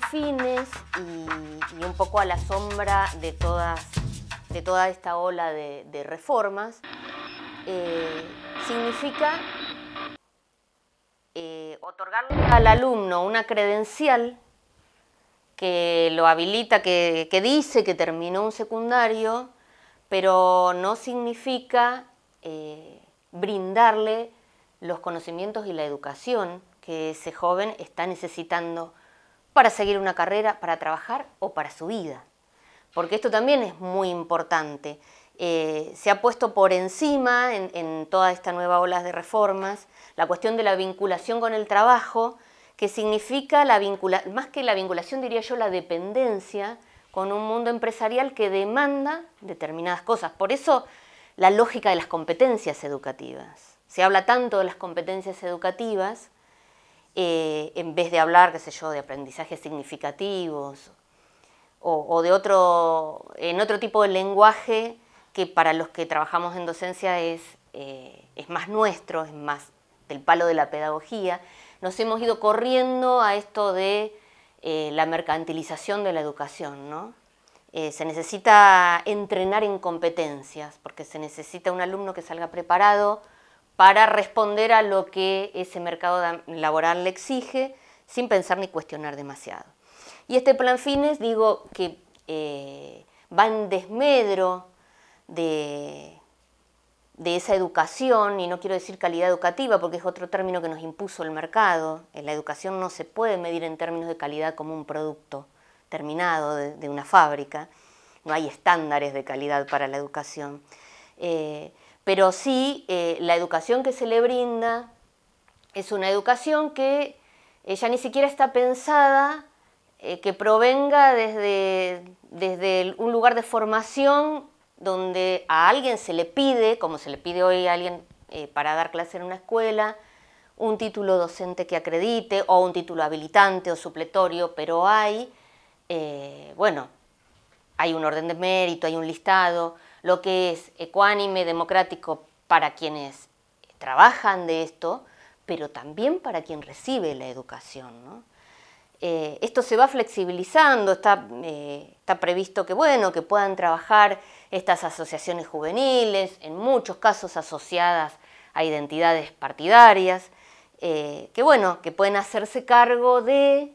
fines y, un poco a la sombra de, todas, de toda esta ola de, reformas, eh, significa eh, otorgarle al alumno una credencial que lo habilita, que, dice que terminó un secundario, pero no significa eh, brindarle los conocimientos y la educación que ese joven está necesitando para seguir una carrera, para trabajar o para su vida. Porque esto también es muy importante. Eh, se ha puesto por encima en, toda esta nueva ola de reformas la cuestión de la vinculación con el trabajo, que significa la más que la vinculación, diría yo, la dependencia con un mundo empresarial que demanda determinadas cosas. Por eso la lógica de las competencias educativas. Se habla tanto de las competencias educativas eh, en vez de hablar, qué sé yo, de aprendizajes significativos o, de otro, en otro tipo de lenguaje que para los que trabajamos en docencia eh, es, más nuestro, es más del palo de la pedagogía, nos hemos ido corriendo a esto de eh, la mercantilización de la educación, se necesita entrenar en competencias, porque se necesita un alumno que salga preparado para responder a lo que ese mercado laboral le exige sin pensar ni cuestionar demasiado. Y este plan fines, digo, que eh, va en desmedro de, de esa educación, y no quiero decir calidad educativa, porque es otro término que nos impuso el mercado. Eh, la educación no se puede medir en términos de calidad como un producto terminado de, una fábrica. No hay estándares de calidad para la educación. Eh, pero sí eh, la educación que se le brinda es una educación que ya ni siquiera está pensada, eh, que provenga desde, un lugar de formación donde a alguien se le pide, como se le pide hoy a alguien eh, para dar clase en una escuela, un título docente que acredite o un título habilitante o supletorio, pero hay, bueno, hay un orden de mérito, hay un listado, lo que es ecuánime, democrático para quienes trabajan de esto, pero también para quien recibe la educación. Eh, esto se va flexibilizando, eh, está, previsto que, bueno, que puedan trabajar estas asociaciones juveniles, en muchos casos asociadas a identidades partidarias, eh, que bueno, que pueden hacerse cargo de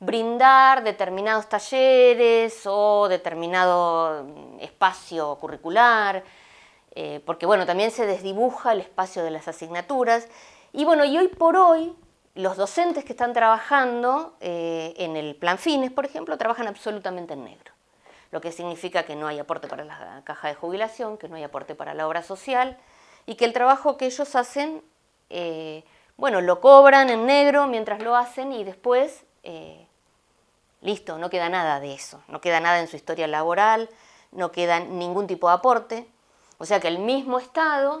brindar determinados talleres o determinado espacio curricular, eh, porque bueno, también se desdibuja el espacio de las asignaturas. Y bueno, y hoy por hoy los docentes que están trabajando eh, en el plan fines, por ejemplo, trabajan absolutamente en negro, lo que significa que no hay aporte para la caja de jubilación, que no hay aporte para la obra social y que el trabajo que ellos hacen, eh, bueno, lo cobran en negro mientras lo hacen y después Listo, no queda nada de eso, no queda nada en su historia laboral, no queda ningún tipo de aporte. O sea que el mismo Estado,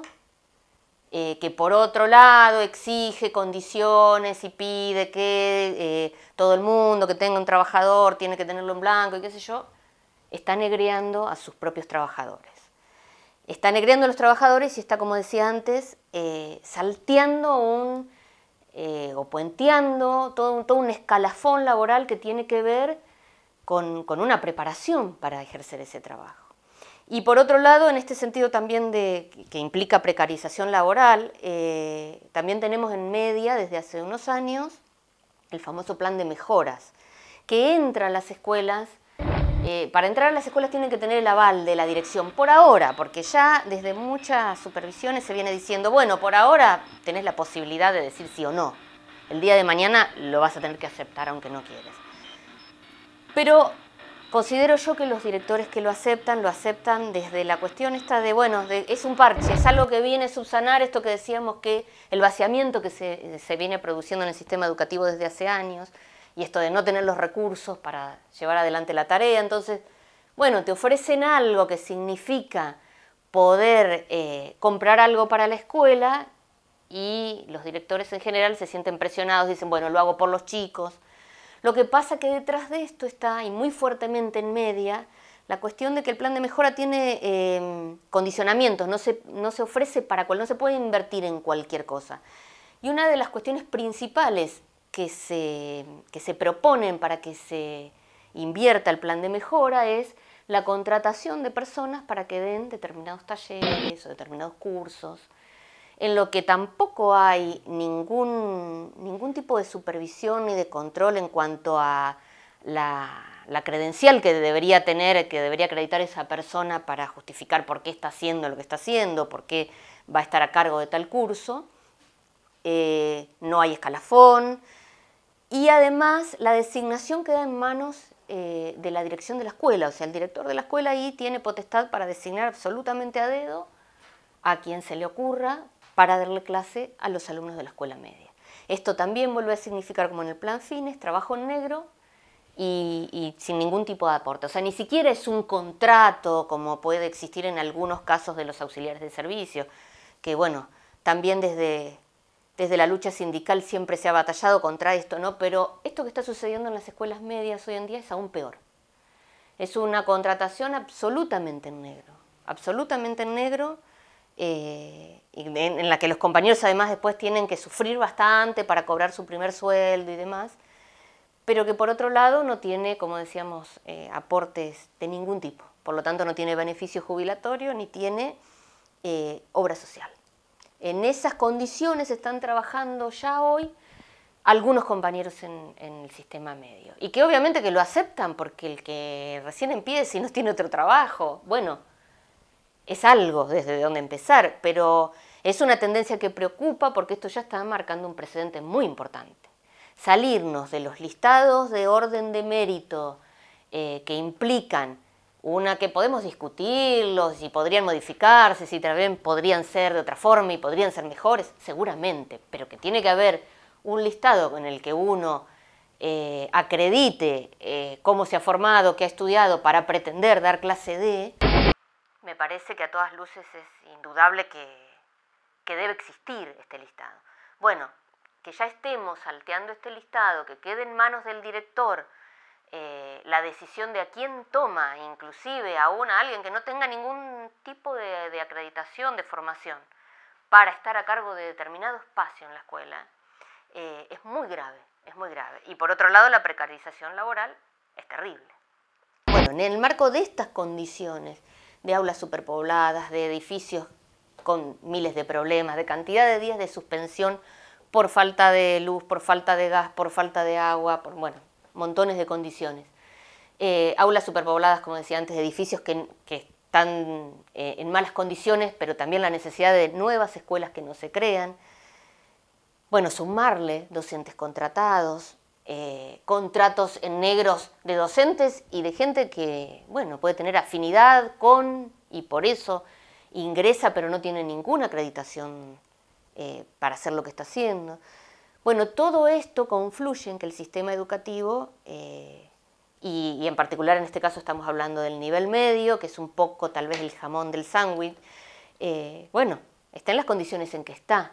eh, que por otro lado exige condiciones y pide que eh, todo el mundo que tenga un trabajador tiene que tenerlo en blanco y qué sé yo, está negreando a sus propios trabajadores. Está negreando a los trabajadores y está, como decía antes, eh, salteando un eh, o puenteando, todo, un escalafón laboral que tiene que ver con, una preparación para ejercer ese trabajo. Y por otro lado, en este sentido también de, que implica precarización laboral, eh, también tenemos en media desde hace unos años el famoso plan de mejoras, que entra a las escuelas eh, para entrar a las escuelas tienen que tener el aval de la dirección, por ahora, porque ya desde muchas supervisiones se viene diciendo, bueno, por ahora tenés la posibilidad de decir sí o no. El día de mañana lo vas a tener que aceptar aunque no quieres. Pero considero yo que los directores que lo aceptan, lo aceptan desde la cuestión esta de, bueno, es un parche, es algo que viene a subsanar esto que decíamos que el vaciamiento que se, se viene produciendo en el sistema educativo desde hace años, y esto de no tener los recursos para llevar adelante la tarea. Entonces, bueno, te ofrecen algo que significa poder eh, comprar algo para la escuela y los directores en general se sienten presionados, dicen, bueno, lo hago por los chicos. Lo que pasa que detrás de esto está, y muy fuertemente en media, la cuestión de que el plan de mejora tiene em, condicionamientos, no se, no se ofrece para cual, no se puede invertir en cualquier cosa. Y una de las cuestiones principales que se, proponen para que se invierta el plan de mejora es la contratación de personas para que den determinados talleres o determinados cursos, en lo que tampoco hay ningún, tipo de supervisión ni de control en cuanto a la, credencial que debería tener, que debería acreditar esa persona para justificar por qué está haciendo lo que está haciendo, por qué va a estar a cargo de tal curso. Eh, no hay escalafón, y además la designación queda en manos eh, de la dirección de la escuela, o sea, el director de la escuela ahí tiene potestad para designar absolutamente a dedo a quien se le ocurra para darle clase a los alumnos de la escuela media. Esto también vuelve a significar, como en el plan fines, trabajo en negro y, sin ningún tipo de aporte. O sea, ni siquiera es un contrato como puede existir en algunos casos de los auxiliares de servicio, que bueno, también desde desde la lucha sindical siempre se ha batallado contra esto, ¿no? Pero esto que está sucediendo en las escuelas medias hoy en día es aún peor. Es una contratación absolutamente en negro, absolutamente en negro, eh, en, la que los compañeros además después tienen que sufrir bastante para cobrar su primer sueldo y demás, pero que por otro lado no tiene, como decíamos, eh, aportes de ningún tipo. Por lo tanto, no tiene beneficio jubilatorio ni tiene eh, obra social. En esas condiciones están trabajando ya hoy algunos compañeros en, el sistema medio. Y que obviamente que lo aceptan porque el que recién empieza y no tiene otro trabajo, bueno, es algo desde donde empezar, pero es una tendencia que preocupa porque esto ya está marcando un precedente muy importante. Salirnos de los listados de orden de mérito eh, que implican una que podemos discutirlos si podrían modificarse, si también podrían ser de otra forma y podrían ser mejores, seguramente, pero que tiene que haber un listado en el que uno eh, acredite eh, cómo se ha formado, qué ha estudiado para pretender dar clase D. me parece que a todas luces es indudable que, que debe existir este listado. Bueno, que ya estemos salteando este listado, que quede en manos del director, eh, la decisión de a quién toma, inclusive aún a alguien que no tenga ningún tipo de, acreditación, de formación, para estar a cargo de determinado espacio en la escuela, eh, es muy grave, es muy grave. Y por otro lado, la precarización laboral es terrible. Bueno, en el marco de estas condiciones, de aulas superpobladas, de edificios con miles de problemas, de cantidad de días de suspensión por falta de luz, por falta de gas, por falta de agua, por, bueno, montones de condiciones. Eh, aulas superpobladas, como decía antes, edificios que, están eh, en malas condiciones, pero también la necesidad de nuevas escuelas que no se crean. Bueno, sumarle docentes contratados, eh, contratos en negros de docentes y de gente que, bueno, puede tener afinidad con y por eso ingresa, pero no tiene ninguna acreditación para hacer lo que está haciendo. Bueno, todo esto confluye en que el sistema educativo, eh, y, en particular en este caso estamos hablando del nivel medio, que es un poco tal vez el jamón del sándwich, eh, bueno, está en las condiciones en que está,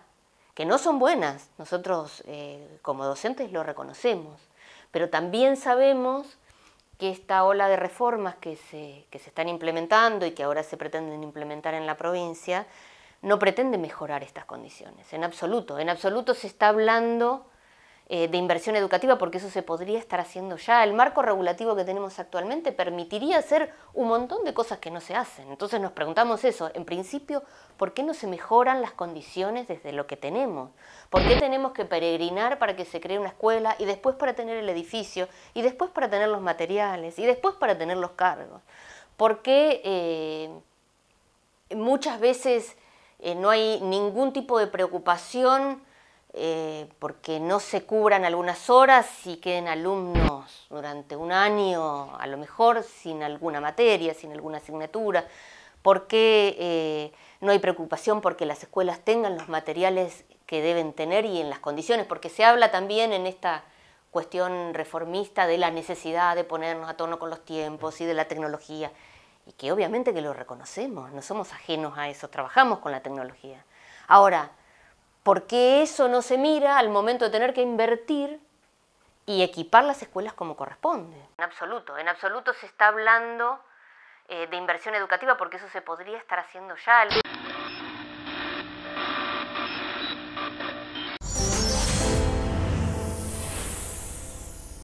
que no son buenas, nosotros eh, como docentes lo reconocemos, pero también sabemos que esta ola de reformas que se están implementando y que ahora se pretenden implementar en la provincia, no pretende mejorar estas condiciones, en absoluto. En absoluto se está hablando eh, de inversión educativa porque eso se podría estar haciendo ya. El marco regulativo que tenemos actualmente permitiría hacer un montón de cosas que no se hacen. Entonces nos preguntamos eso, en principio, ¿por qué no se mejoran las condiciones desde lo que tenemos? ¿Por qué tenemos que peregrinar para que se cree una escuela y después para tener el edificio y después para tener los materiales y después para tener los cargos? ¿Por qué eh, muchas veces eh, no hay ningún tipo de preocupación eh, porque no se cubran algunas horas y queden alumnos durante un año, a lo mejor sin alguna materia, sin alguna asignatura, porque eh, no hay preocupación porque las escuelas tengan los materiales que deben tener y en las condiciones, porque se habla también en esta cuestión reformista de la necesidad de ponernos a tono con los tiempos y de la tecnología y que obviamente que lo reconocemos, no somos ajenos a eso, trabajamos con la tecnología. Ahora, ¿por qué eso no se mira al momento de tener que invertir y equipar las escuelas como corresponde? En absoluto, en absoluto se está hablando eh, de inversión educativa porque eso se podría estar haciendo ya.